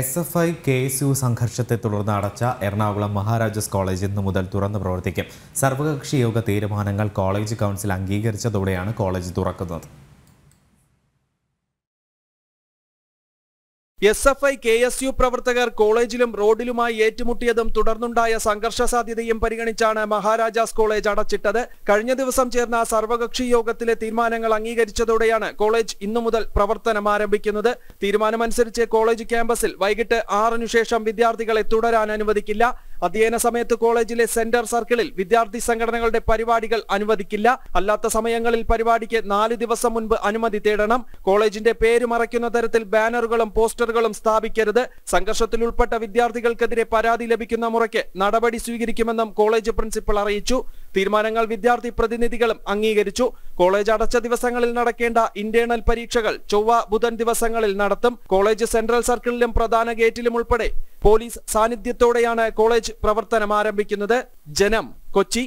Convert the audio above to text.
S F I K S U സംഘർഷത്തെ തുടർന്ന് അടച്ച എറണാകുളം മഹാരാജാസ് കോളേജ് ഇന്നു മുതൽ തുറന്ന് പ്രവർത്തിക്കും സർവകക്ഷി യോഗ തീരുമാനങ്ങൾ കോളേജ് കൗൺസിൽ അംഗീകരിച്ചതോടെയാണ് കോളേജ് തുറക്കുന്നത് S F I K S U പ്രവർത്തകർ കോളേജിലും റോഡിലുമായി ഏറ്റുമുട്ടിയതും തുടർന്നുണ്ടായ സംഘർഷ സാധ്യതയും പരിഗണിച്ചാണ് മഹാരാജാസ് കോളേജ് അടച്ചിട്ടത് കഴിഞ്ഞ ദിവസം ചേർന്ന സർവകക്ഷി യോഗത്തിലെ തീരുമാനങ്ങൾ അംഗീകരിച്ചതോടെയാണ് കോളേജ് ഇന്നു മുതൽ പ്രവർത്തനം ആരംഭിക്കുന്നത് തീരുമാനമനുസരിച്ച് കോളേജ് ക്യാമ്പസിൽ വൈകിട്ട് ആറിനു ശേഷം വിദ്യാർത്ഥികളെ തുടരാൻ അനുവദിക്കില്ല അധ്യയന സമയത്ത് കോളേജിലെ സെന്റർ സർക്കിളിൽ വിദ്യാർത്ഥി സംഘടനകളുടെ പരിപാടികൾ അനുവദിക്കില്ല അല്ലാത്ത സമയങ്ങളിൽ പരിപാടിക്ക് നാല് ദിവസം മുൻപ് അനുമതി തേടണം കോളേജിന്റെ പേര് മറയ്ക്കുന്ന തരത്തിൽ ബാനറുകളും പോസ്റ്ററുകളും സ്ഥാപിക്കരുത് സംഘർഷത്തിൽ ഉൾപ്പെട്ട വിദ്യാർത്ഥികൾക്കെതിരെ പരാതി ലഭിക്കുന്ന മുറയ്ക്ക് നടപടി സ്വീകരിക്കുമെന്നും കോളേജ് പ്രിൻസിപ്പൽ അറിയിച്ചു തീരുമാനങ്ങൾ വിദ്യാർത്ഥി പ്രതിനിധികളും അംഗീകരിച്ചു കോളേജ് അടച്ച ദിവസങ്ങളിൽ നടക്കേണ്ട ഇന്റേണൽ പരീക്ഷകൾ ചൊവ്വ ബുധൻ ദിവസങ്ങളിൽ നടത്തും കോളേജ് സെൻട്രൽ സർക്കിളിലും പ്രധാന ഗേറ്റിലും ഉൾപ്പെടെ പോലീസ് സാന്നിധ്യത്തോടെയാണ് കോളേജ് പ്രവർത്തനം ആരംഭിക്കുന്നത് ജനം കൊച്ചി